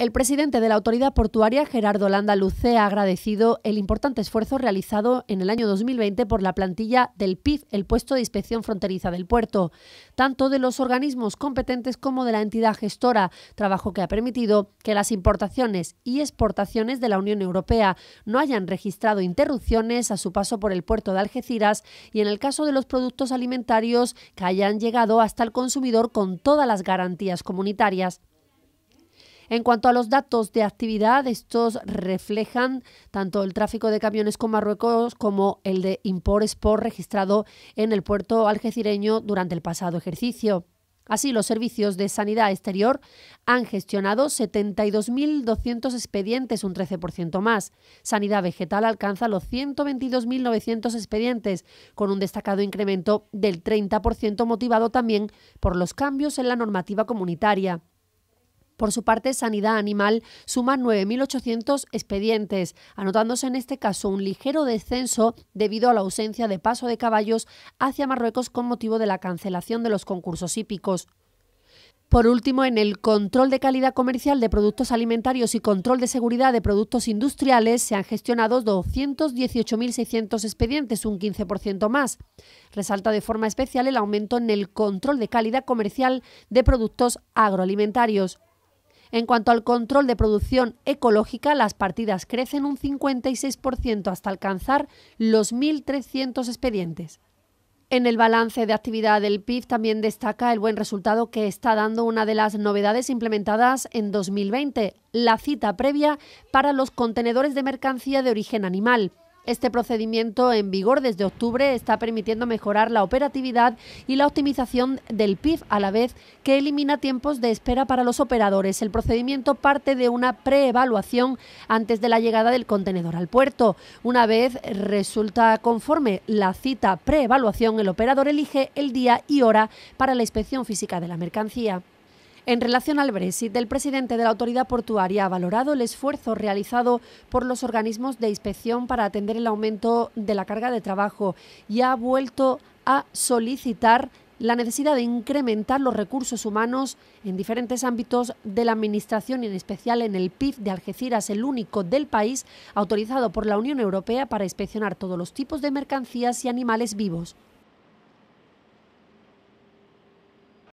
El presidente de la Autoridad Portuaria, Gerardo Landa Luce, ha agradecido el importante esfuerzo realizado en el año 2020 por la plantilla del PIF, el puesto de inspección fronteriza del puerto, tanto de los organismos competentes como de la entidad gestora, trabajo que ha permitido que las importaciones y exportaciones de la Unión Europea no hayan registrado interrupciones a su paso por el puerto de Algeciras y en el caso de los productos alimentarios que hayan llegado hasta el consumidor con todas las garantías comunitarias. En cuanto a los datos de actividad, estos reflejan tanto el tráfico de camiones con Marruecos como el de Import por registrado en el puerto algecireño durante el pasado ejercicio. Así, los servicios de sanidad exterior han gestionado 72.200 expedientes, un 13% más. Sanidad vegetal alcanza los 122.900 expedientes, con un destacado incremento del 30% motivado también por los cambios en la normativa comunitaria. Por su parte, Sanidad Animal suma 9.800 expedientes, anotándose en este caso un ligero descenso debido a la ausencia de paso de caballos hacia Marruecos con motivo de la cancelación de los concursos hípicos. Por último, en el control de calidad comercial de productos alimentarios y control de seguridad de productos industriales se han gestionado 218.600 expedientes, un 15% más. Resalta de forma especial el aumento en el control de calidad comercial de productos agroalimentarios. En cuanto al control de producción ecológica, las partidas crecen un 56% hasta alcanzar los 1.300 expedientes. En el balance de actividad del PIB también destaca el buen resultado que está dando una de las novedades implementadas en 2020, la cita previa para los contenedores de mercancía de origen animal. Este procedimiento en vigor desde octubre está permitiendo mejorar la operatividad y la optimización del PIB a la vez que elimina tiempos de espera para los operadores. El procedimiento parte de una preevaluación antes de la llegada del contenedor al puerto. Una vez resulta conforme la cita preevaluación, el operador elige el día y hora para la inspección física de la mercancía. En relación al Brexit, el presidente de la autoridad portuaria ha valorado el esfuerzo realizado por los organismos de inspección para atender el aumento de la carga de trabajo y ha vuelto a solicitar la necesidad de incrementar los recursos humanos en diferentes ámbitos de la Administración y en especial en el PIB de Algeciras, el único del país autorizado por la Unión Europea para inspeccionar todos los tipos de mercancías y animales vivos.